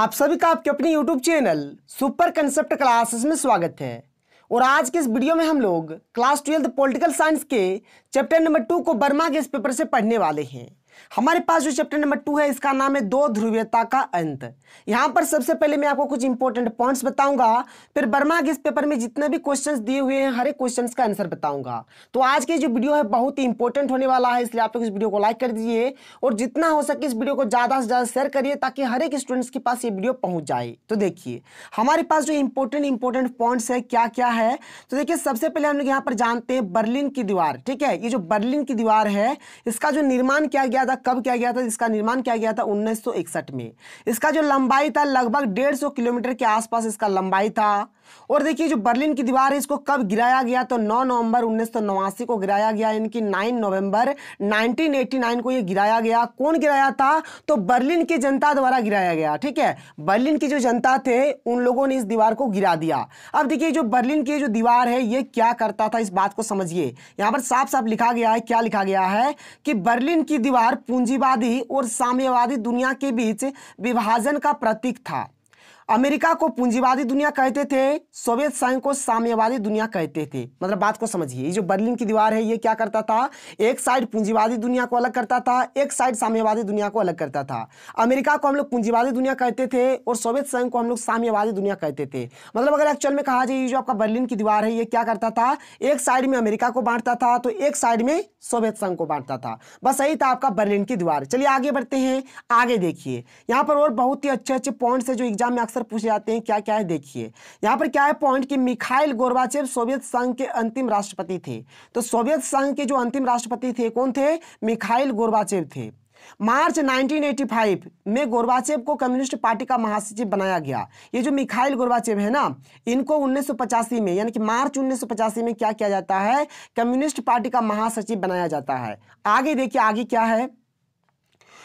आप सभी का आपके अपने YouTube channel super concept classes में स्वागत है और आज के इस वीडियो में हम लोग क्लास ट्वेल्थ पॉलिटिकल साइंस के चैप्टर नंबर टू को बर्मा के इस पेपर से पढ़ने वाले हैं हमारे पास जो चैप्टर नंबर टू है इसका नाम है दो ध्रुवीयता का अंत यहाँ पर सबसे पहले मैं आपको कुछ इंपॉर्टेंट पॉइंट्स बताऊंगा फिर बर्मा के इस पेपर में जितने भी क्वेश्चन दिए हुए हैं हर एक क्वेश्चन का आंसर बताऊंगा तो आज के जो वीडियो है बहुत ही इंपॉर्टेंट होने वाला है इसलिए आप लोग इस वीडियो को लाइक कर दीजिए और जितना हो सके इस वीडियो को ज़्यादा से ज़्यादा शेयर करिए ताकि हर एक स्टूडेंट्स के पास ये वीडियो पहुंच जाए तो देखिए हमारे पास जो इंपॉर्टेंट इंपॉर्टेंट पॉइंट्स है क्या क्या है तो देखिए सबसे पहले हम लोग यहाँ पर जानते हैं बर्लिन की दीवार ठीक है ये जो बर्लिन की दीवार है इसका जो निर्माण किया गया था कब किया गया था इसका निर्माण किया गया था उन्नीस में इसका जो लंबाई था लगभग डेढ़ किलोमीटर के आसपास इसका लंबाई था और देखिए जो बर्लिन की दीवार है इसको कब गिराया गया तो 9 नवंबर उन्नीस को गिराया गया इनकी 9 नवंबर 1989 को ये गिराया गया कौन गिराया था तो बर्लिन की जनता द्वारा गिराया गया ठीक है बर्लिन की जो जनता थे उन लोगों ने इस दीवार को गिरा दिया अब देखिए जो बर्लिन की जो दीवार है ये क्या करता था इस बात को समझिए यहां पर साफ साफ लिखा गया है क्या लिखा गया है कि बर्लिन की दीवार पूंजीवादी और साम्यवादी दुनिया के बीच विभाजन का प्रतीक था अमेरिका को पूंजीवादी दुनिया कहते थे सोवियत संघ को साम्यवादी दुनिया कहते थे मतलब बात को समझिए ये जो बर्लिन की दीवार है ये क्या करता था एक साइड पूंजीवादी दुनिया को अलग करता था एक साइड साम्यवादी दुनिया को अलग करता था अमेरिका को हम लोग पूंजीवादी दुनिया कहते थे और सोवियत संघ को हम लोग साम्यवादी दुनिया कहते थे मतलब अगर एक्चुअल में कहा जाए ये जो आपका बर्लिन की दीवार है ये क्या करता था एक साइड में अमेरिका को बांटता था तो एक साइड में सोवियत संघ को बांटता था बस यही था आपका बर्लिन की दीवार चलिए आगे बढ़ते हैं आगे देखिए यहाँ पर और बहुत ही अच्छे अच्छे पॉइंट्स है जो एग्जाम में अक्सर अक्सर पूछे जाते हैं क्या क्या है देखिए यहाँ पर क्या है पॉइंट कि मिखाइल गोरबाचेव सोवियत संघ के अंतिम राष्ट्रपति थे तो सोवियत संघ के जो अंतिम राष्ट्रपति थे कौन थे मिखाइल गोरबाचेव थे मार्च 1985 में गोरबाचेव को कम्युनिस्ट पार्टी का महासचिव बनाया गया ये जो मिखाइल गोरबाचेव है ना इनको उन्नीस में यानी कि मार्च उन्नीस में क्या किया जाता है कम्युनिस्ट पार्टी का महासचिव बनाया जाता है आगे देखिए आगे क्या है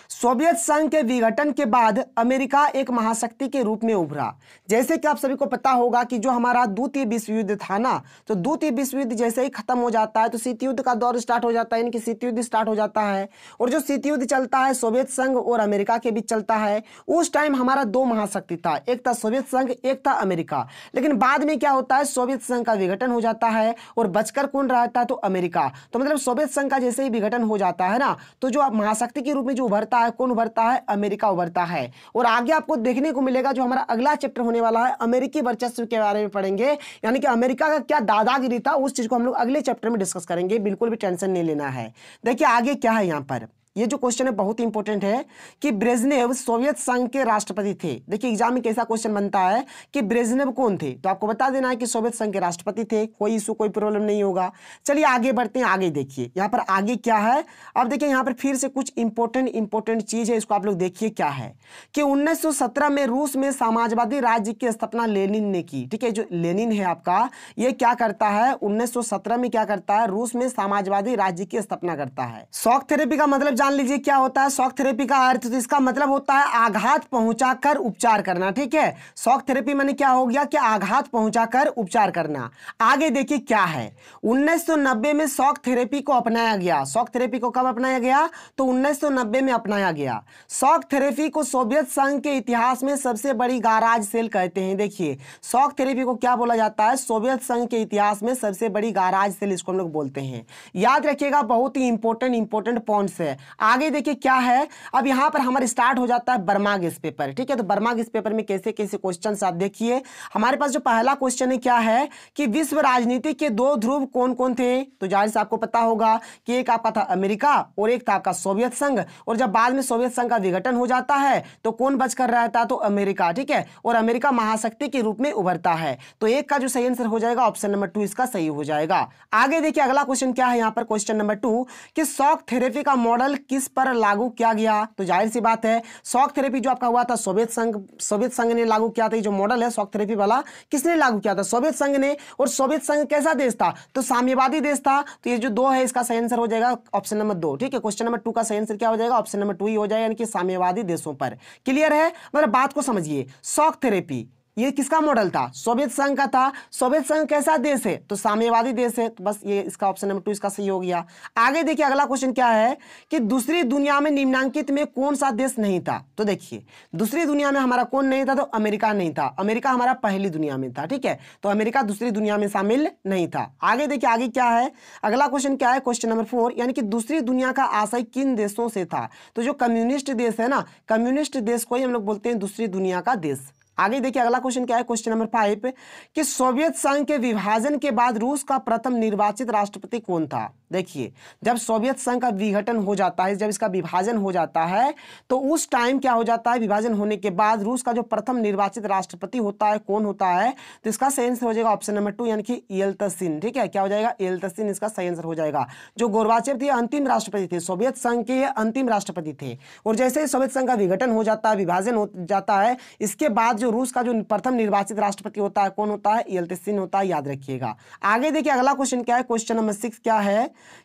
सोवियत संघ के विघटन के बाद अमेरिका एक महाशक्ति के रूप में उभरा जैसे कि आप सभी को पता होगा कि जो हमारा द्वितीय विश्व युद्ध था ना तो द्वितीय विश्व युद्ध जैसे ही खत्म हो जाता है तो शीत युद्ध का दौर स्टार्ट हो जाता है यानी कि शीत युद्ध स्टार्ट हो जाता है और जो शीत युद्ध चलता है सोवियत संघ और अमेरिका के बीच चलता है उस टाइम हमारा दो महाशक्ति था एक था सोवियत संघ एक था अमेरिका लेकिन बाद में क्या होता है सोवियत संघ का विघटन हो जाता है और बचकर कौन रहता है तो अमेरिका तो मतलब सोवियत संघ का जैसे ही विघटन हो जाता है ना तो जो महाशक्ति के रूप में जो उभरता उभरता है कौन उभरता है अमेरिका उभरता है और आगे आपको देखने को मिलेगा जो हमारा अगला चैप्टर होने वाला है अमेरिकी वर्चस्व के बारे में पढ़ेंगे यानी कि अमेरिका का क्या दादागिरी था उस चीज़ को हम लोग अगले चैप्टर में डिस्कस करेंगे बिल्कुल भी टेंशन नहीं लेना है देखिए आगे क्या है यहाँ पर ये जो क्वेश्चन है बहुत ही इंपॉर्टेंट है कि ब्रेजनेव सोवियत संघ के राष्ट्रपति थे देखिए एग्जाम में कैसा क्वेश्चन बनता है कि ब्रेजनेव कौन थे तो आपको बता देना है कि सोवियत संघ के राष्ट्रपति थे कोई इशू कोई प्रॉब्लम नहीं होगा चलिए आगे बढ़ते हैं आगे देखिए यहाँ पर आगे क्या है अब देखिए यहाँ पर फिर से कुछ इंपॉर्टेंट इंपॉर्टेंट चीज है इसको आप लोग देखिए क्या है कि उन्नीस में रूस में समाजवादी राज्य की स्थापना लेनिन ने की ठीक है जो लेनिन है आपका ये क्या करता है उन्नीस में क्या करता है रूस में समाजवादी राज्य की स्थापना करता है शॉक थेरेपी का मतलब जान लीजिए क्या होता है शॉक थेरेपी का अर्थ तो इसका मतलब होता है आघात पहुंचाकर उपचार करना ठीक है शॉक थेरेपी मैंने क्या हो गया कि आघात पहुंचाकर उपचार करना आगे देखिए क्या है 1990 में शॉक थेरेपी को अपनाया गया शॉक थेरेपी को कब अपनाया गया तो 1990 में अपनाया गया शॉक थेरेपी को सोवियत संघ के इतिहास में सबसे बड़ी गाराज सेल कहते हैं देखिए शॉक थेरेपी को क्या बोला जाता है सोवियत संघ के इतिहास में सबसे बड़ी गाराज सेल इसको हम लोग बोलते हैं याद रखिएगा बहुत ही इंपॉर्टेंट इंपॉर्टेंट पॉइंट्स है आगे देखिए क्या है अब यहां पर हमारा स्टार्ट हो जाता है बर्मा गेस पेपर ठीक है तो बर्मा गेस पेपर में कैसे कैसे क्वेश्चन आप देखिए हमारे पास जो पहला क्वेश्चन है क्या है कि विश्व राजनीति के दो ध्रुव कौन कौन थे तो जाहिर से आपको पता होगा कि एक आपका था अमेरिका और एक था आपका सोवियत संघ और जब बाद में सोवियत संघ का विघटन हो जाता है तो कौन बचकर रहता तो अमेरिका ठीक है और अमेरिका महाशक्ति के रूप में उभरता है तो एक का जो सही आंसर हो जाएगा ऑप्शन नंबर टू इसका सही हो जाएगा आगे देखिए अगला क्वेश्चन क्या है यहाँ पर क्वेश्चन नंबर टू कि शॉक थेरेपी का मॉडल किस पर लागू किया गया तो जाहिर सी बात है शॉक थेरेपी जो आपका हुआ था सोवियत संघ सोवियत संघ ने लागू किया था जो मॉडल है शॉक थेरेपी वाला किसने लागू किया था सोवियत संघ ने और सोवियत संघ कैसा देश था तो साम्यवादी देश था तो ये जो दो है इसका सही आंसर हो जाएगा ऑप्शन नंबर दो ठीक है क्वेश्चन नंबर टू का सही आंसर क्या हो जाएगा ऑप्शन नंबर टू ही हो जाएगा यानी कि साम्यवादी देशों पर क्लियर है मतलब बात को समझिए शॉक थेरेपी ये किसका मॉडल था सोवियत संघ का था सोवियत संघ कैसा देश है तो साम्यवादी देश है तो बस ये इसका ऑप्शन नंबर टू इसका सही हो गया आगे देखिए अगला क्वेश्चन क्या है कि दूसरी दुनिया में निम्नांकित में कौन सा देश नहीं था तो देखिए दूसरी दुनिया में हमारा कौन नहीं था तो अमेरिका नहीं था अमेरिका हमारा पहली दुनिया में था ठीक है तो अमेरिका दूसरी दुनिया में शामिल नहीं था आगे देखिए आगे क्या है अगला क्वेश्चन क्या है क्वेश्चन नंबर फोर यानी कि दूसरी दुनिया का आशय किन देशों से था तो जो कम्युनिस्ट देश है ना कम्युनिस्ट देश को ही हम लोग बोलते हैं दूसरी दुनिया का देश आगे देखिए अगला क्वेश्चन क्या है क्वेश्चन नंबर फाइव कि सोवियत संघ के विभाजन के बाद रूस का प्रथम निर्वाचित राष्ट्रपति कौन था देखिए जब सोवियत संघ का विघटन हो जाता है जब इसका विभाजन हो जाता है तो उस टाइम क्या हो जाता है विभाजन होने के बाद रूस का जो प्रथम निर्वाचित राष्ट्रपति होता है कौन होता है तो इसका सही आंसर हो जाएगा ऑप्शन नंबर टू यानी कि एलतसिन ठीक है क्या हो जाएगा एलतसिन इसका सही आंसर हो जाएगा जो गोरबाचेव थे अंतिम राष्ट्रपति थे सोवियत संघ के अंतिम राष्ट्रपति थे और जैसे ही सोवियत संघ का विघटन हो जाता है विभाजन हो जाता है इसके बाद जो रूस का जो प्रथम निर्वाचित राष्ट्रपति होता है कौन होता है एलतसिन होता है याद रखिएगा आगे देखिए अगला क्वेश्चन क्या है क्वेश्चन नंबर सिक्स क्या है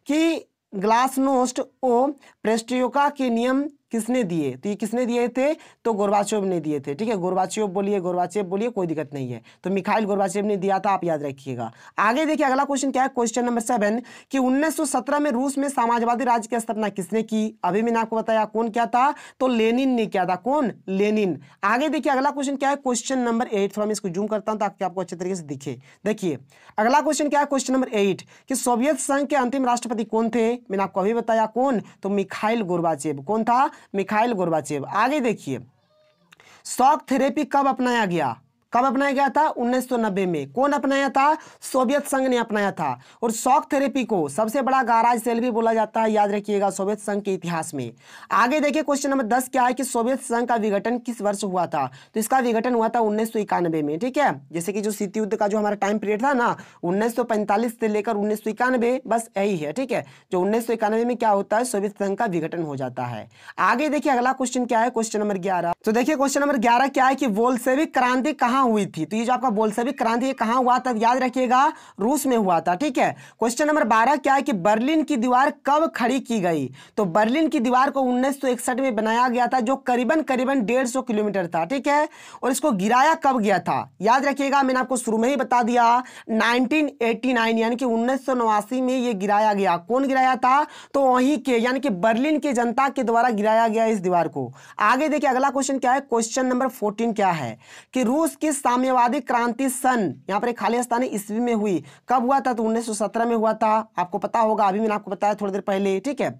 कि ग्लासनोस्ट ओ प्रेस्टियोका के नियम किसने दिए तो ये किसने दिए थे तो गोरबाचेव ने दिए थे ठीक है गोरबाचेव बोलिए गोरबाचेव बोलिए कोई दिक्कत नहीं है तो मिखाइल गोरबाचेव ने दिया था आप याद रखिएगा आगे देखिए अगला क्वेश्चन क्या है क्वेश्चन नंबर सेवन कि 1917 में रूस में समाजवादी राज्य की स्थापना किसने की अभी मैंने आपको बताया कौन क्या था तो लेनिन ने क्या था कौन लेनिन आगे देखिए अगला क्वेश्चन क्या है क्वेश्चन नंबर एट थोड़ा मैं इसको जूम करता हूँ ताकि आपको अच्छे तरीके से दिखे देखिए अगला क्वेश्चन क्या है क्वेश्चन नंबर एट कि सोवियत संघ के अंतिम राष्ट्रपति कौन थे मैंने आपको अभी बताया कौन तो मिखाइल गोरबाचेव कौन था मिखाइल गोरबाचेव आगे देखिए शॉक थेरेपी कब अपनाया गया कब अपनाया गया था 1990 में कौन अपनाया था सोवियत संघ ने अपनाया था और शॉक थेरेपी को सबसे बड़ा गाराज सेल भी बोला जाता है याद रखिएगा सोवियत संघ के इतिहास में आगे देखिए क्वेश्चन नंबर दस क्या है कि सोवियत संघ का विघटन किस वर्ष हुआ था तो इसका विघटन हुआ था उन्नीस में ठीक है जैसे कि जो शीत युद्ध का जो हमारा टाइम पीरियड था ना उन्नीस से लेकर उन्नीस बस यही है ठीक है जो उन्नीस में क्या होता है सोवियत संघ का विघटन हो जाता है आगे देखिए अगला क्वेश्चन क्या है क्वेश्चन नंबर ग्यारह तो देखिए क्वेश्चन नंबर ग्यारह क्या है कि वोल्सेविक क्रांति कहां कहाँ हुई थी तो ये जो आपका बोल्सविक क्रांति ये कहाँ हुआ था याद रखिएगा रूस में हुआ था ठीक है क्वेश्चन नंबर बारह क्या है कि बर्लिन की दीवार कब खड़ी की गई तो बर्लिन की दीवार को उन्नीस में बनाया गया था जो करीबन करीबन डेढ़ किलोमीटर था ठीक है और इसको गिराया कब गया था याद रखिएगा मैंने आपको शुरू में ही बता दिया नाइनटीन यानी कि उन्नीस में ये गिराया गया कौन गिराया था तो वहीं के यानी कि बर्लिन के जनता के द्वारा गिराया गया इस दीवार को आगे देखिए अगला क्वेश्चन क्या है क्वेश्चन नंबर 14 क्या है कि रूस के चौथी साम्यवादी क्रांति सन यहाँ पर खाली स्थान ईस्वी में हुई कब हुआ था तो 1917 में हुआ था आपको पता होगा अभी मैंने आपको बताया थोड़ी देर पहले ठीक है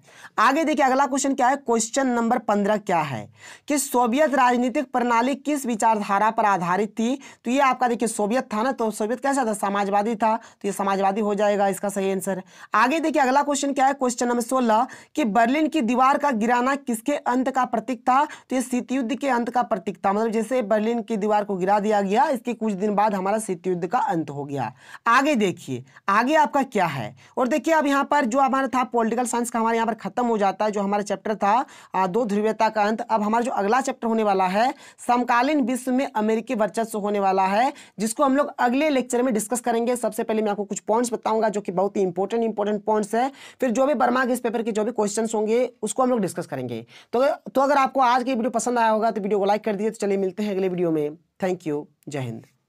आगे देखिए अगला क्वेश्चन क्या है क्वेश्चन नंबर पंद्रह क्या है कि सोवियत राजनीतिक प्रणाली किस विचारधारा पर आधारित थी तो ये आपका देखिए सोवियत था ना तो सोवियत कैसा था समाजवादी था तो ये समाजवादी हो जाएगा इसका सही आंसर आगे देखिए अगला क्वेश्चन क्या है क्वेश्चन नंबर सोलह कि बर्लिन की दीवार का गिराना किसके अंत का प्रतीक था तो ये शीत युद्ध के अंत का प्रतीक था मतलब जैसे बर्लिन की दीवार को गिरा दिया किया गया इसके कुछ दिन बाद हमारा शीत युद्ध का अंत हो गया आगे देखिए आगे आपका क्या है और देखिए अब यहाँ पर जो हमारा था पॉलिटिकल साइंस का हमारे यहाँ पर खत्म हो जाता है जो हमारा चैप्टर था दो ध्रुवीयता का अंत अब हमारा जो अगला चैप्टर होने वाला है समकालीन विश्व में अमेरिकी वर्चस्व होने वाला है जिसको हम लोग अगले लेक्चर में डिस्कस करेंगे सबसे पहले मैं आपको कुछ पॉइंट्स बताऊंगा जो कि बहुत ही इंपॉर्टेंट इंपॉर्टेंट पॉइंट्स है फिर जो भी बर्मा के इस पेपर के जो भी क्वेश्चन होंगे उसको हम लोग डिस्कस करेंगे तो, तो अगर आपको आज की वीडियो पसंद आया होगा तो वीडियो को लाइक कर दीजिए तो चलिए मिलते हैं अगले वीडियो में थैंक यू जय हिंद